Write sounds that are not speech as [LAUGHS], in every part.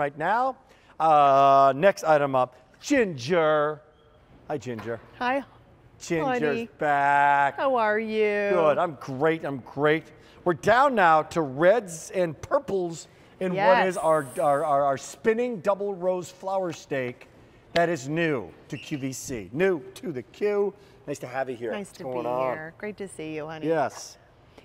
right now. Uh, next item up, Ginger. Hi, Ginger. Hi. Ginger's honey. back. How are you? Good. I'm great. I'm great. We're down now to reds and purples in yes. what is our, our, our, our spinning double rose flower stake that is new to QVC, new to the Q. Nice to have you here. Nice What's to be on? here. Great to see you, honey. Yes.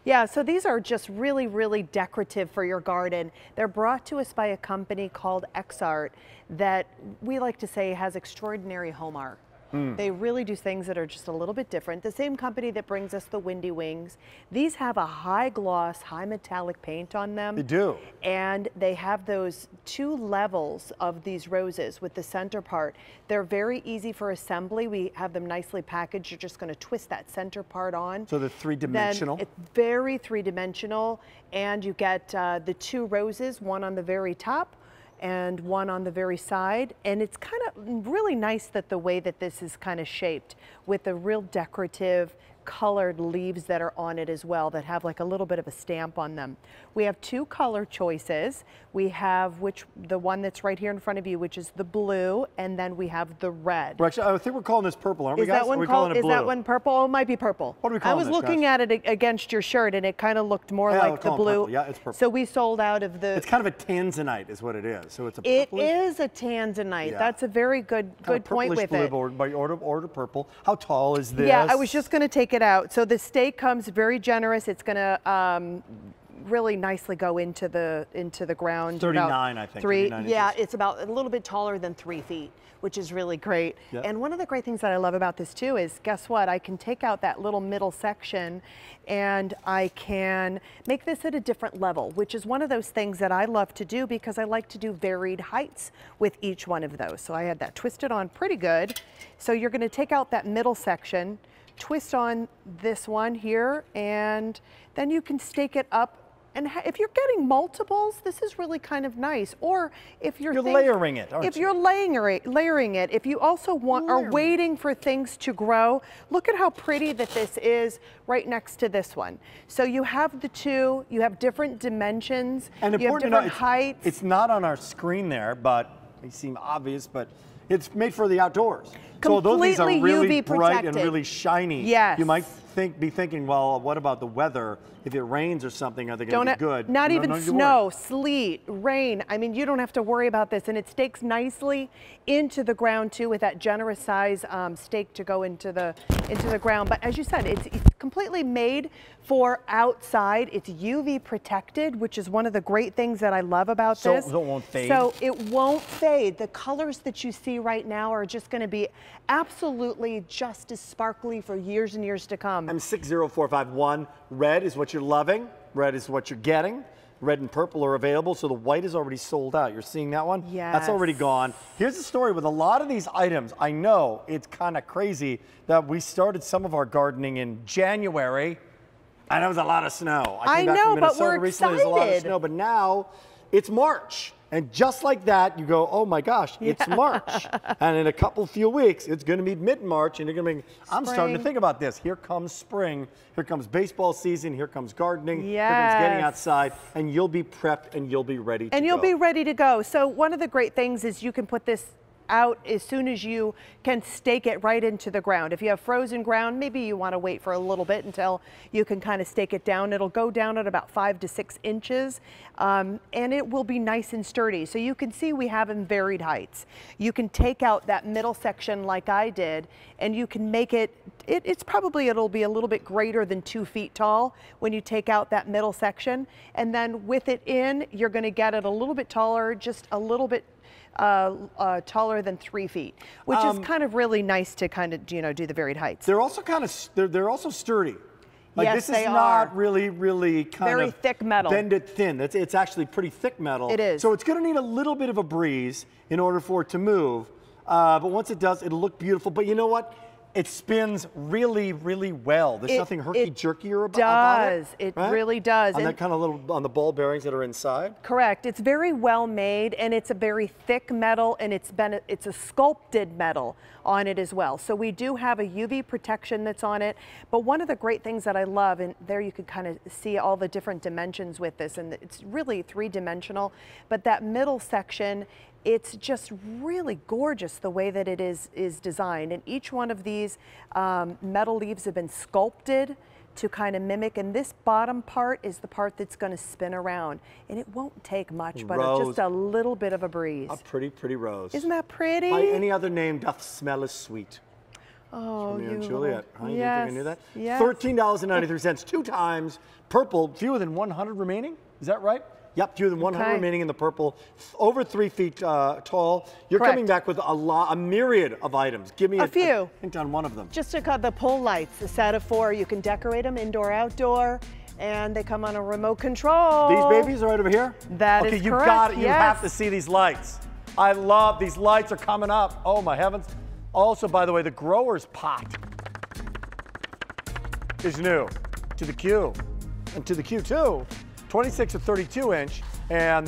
Yeah, so these are just really, really decorative for your garden. They're brought to us by a company called XArt that we like to say has extraordinary home art. Hmm. They really do things that are just a little bit different. The same company that brings us the Windy Wings. These have a high gloss, high metallic paint on them. They do. And they have those two levels of these roses with the center part. They're very easy for assembly. We have them nicely packaged. You're just going to twist that center part on. So they're three dimensional? it's very three dimensional. And you get uh, the two roses, one on the very top and one on the very side. And it's kind of really nice that the way that this is kind of shaped with a real decorative, colored leaves that are on it as well that have like a little bit of a stamp on them. We have two color choices. We have which the one that's right here in front of you, which is the blue, and then we have the red. actually, I think we're calling this purple, aren't is we guys? That one are we call, calling blue? Is that one purple? Oh, it might be purple. What are we calling I was this, looking guys? at it against your shirt, and it kind of looked more yeah, like the blue. Yeah, it's purple. So we sold out of the. It's kind of a tanzanite, is what it is. So it's a. It is a tanzanite. Yeah. That's a very good good kind of point with blue, it. But order, order purple. How tall is this? Yeah, I was just going to take it it out. So the steak comes very generous. It's gonna um, really nicely go into the into the ground. 39, I think. Three, yeah, inches. it's about a little bit taller than three feet, which is really great. Yep. And one of the great things that I love about this too is, guess what? I can take out that little middle section, and I can make this at a different level, which is one of those things that I love to do because I like to do varied heights with each one of those. So I had that twisted on pretty good. So you're going to take out that middle section twist on this one here and then you can stake it up and if you're getting multiples, this is really kind of nice. Or if you're, you're things, layering it, if you? are layering layering it, if you also want layering. are waiting for things to grow, look at how pretty that this is right next to this one. So you have the two, you have different dimensions, and you important have different know, it's, heights. It's not on our screen there, but it seem obvious, but it's made for the outdoors. Completely so those things are really UV bright and really shiny. Yes. You might think be thinking, well, what about the weather? If it rains or something, are they going to be good? Not no, even no, snow, worry. sleet, rain. I mean, you don't have to worry about this. And it stakes nicely into the ground too with that generous size um, stake to go into the into the ground. But as you said, it's, it's completely made for outside. It's UV protected, which is one of the great things that I love about so, this. So it won't fade. So it won't fade. The colors that you see right now are just going to be absolutely just as sparkly for years and years to come. I'm 60451. Red is what you're loving. Red is what you're getting red and purple are available. So the white is already sold out. You're seeing that one? Yeah. That's already gone. Here's the story with a lot of these items. I know it's kind of crazy that we started some of our gardening in January and there was a lot of snow. I, I know, but we're recently. excited. There's a lot of snow, but now it's March. And just like that, you go, oh my gosh, yeah. it's March. [LAUGHS] and in a couple few weeks, it's going to be mid-March, and you're going to be, I'm spring. starting to think about this. Here comes spring. Here comes baseball season. Here comes gardening. Yes. Here comes getting outside. And you'll be prepped and you'll be ready and you'll be ready to go. So one of the great things is you can put this out as soon as you can stake it right into the ground. If you have frozen ground, maybe you want to wait for a little bit until you can kind of stake it down. It'll go down at about five to six inches um, and it will be nice and sturdy. So you can see we have in varied heights. You can take out that middle section like I did and you can make it, it it's probably, it'll be a little bit greater than two feet tall when you take out that middle section. And then with it in, you're going to get it a little bit taller, just a little bit uh, uh, taller than three feet, which um, is kind of really nice to kind of you know do the varied heights. They're also kind of they're, they're also sturdy. Like yes, this is not are. really, really kind Very of thick metal. Bend it thin. It's, it's actually pretty thick metal. It is. So it's going to need a little bit of a breeze in order for it to move. Uh, but once it does, it'll look beautiful. But you know what? It spins really, really well. There's it, nothing herky about, about it. It right? really does. On and that kind of little, on the ball bearings that are inside? Correct. It's very well made and it's a very thick metal and it's been, it's a sculpted metal on it as well. So we do have a UV protection that's on it. But one of the great things that I love, and there you can kind of see all the different dimensions with this and it's really three dimensional, but that middle section it's just really gorgeous the way that it is, is designed. And each one of these um, metal leaves have been sculpted to kind of mimic. And this bottom part is the part that's going to spin around. And it won't take much, but rose. just a little bit of a breeze. A pretty, pretty rose. Isn't that pretty? By any other name, doth smell as sweet. Oh, Romeo you and Juliet. Huh? You yes. you think I knew that? Yes. $13.93, two times. Purple, fewer than 100 remaining. Is that right? Yep, fewer than 100 okay. remaining in the purple, over three feet uh, tall. You're Correct. coming back with a lot, a myriad of items. Give me a, a few. i think on one of them. Just to cut the pole lights, a set of four. You can decorate them indoor, outdoor and they come on a remote control. These babies are right over here? That okay, is you correct. got it. You yes. have to see these lights. I love these lights are coming up. Oh my heavens. Also, by the way, the grower's pot is new to the queue. And to the queue too. 26 to 32 inch, and the